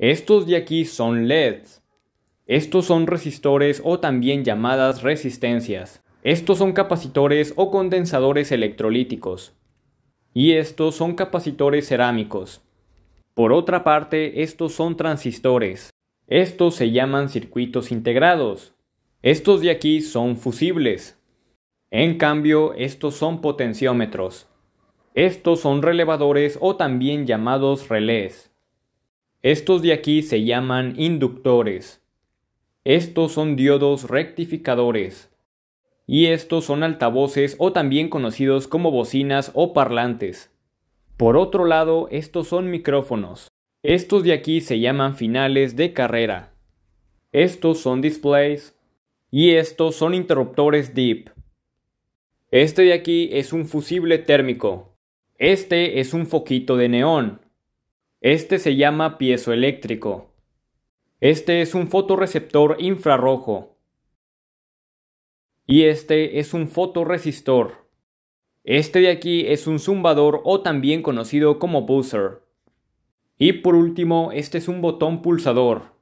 Estos de aquí son LEDs. Estos son resistores o también llamadas resistencias. Estos son capacitores o condensadores electrolíticos. Y estos son capacitores cerámicos. Por otra parte, estos son transistores. Estos se llaman circuitos integrados. Estos de aquí son fusibles. En cambio, estos son potenciómetros. Estos son relevadores o también llamados relés. Estos de aquí se llaman inductores. Estos son diodos rectificadores. Y estos son altavoces o también conocidos como bocinas o parlantes. Por otro lado, estos son micrófonos. Estos de aquí se llaman finales de carrera. Estos son displays. Y estos son interruptores DEEP. Este de aquí es un fusible térmico. Este es un foquito de neón. Este se llama piezoeléctrico. Este es un fotoreceptor infrarrojo. Y este es un fotoresistor. Este de aquí es un zumbador o también conocido como buzzer. Y por último, este es un botón pulsador.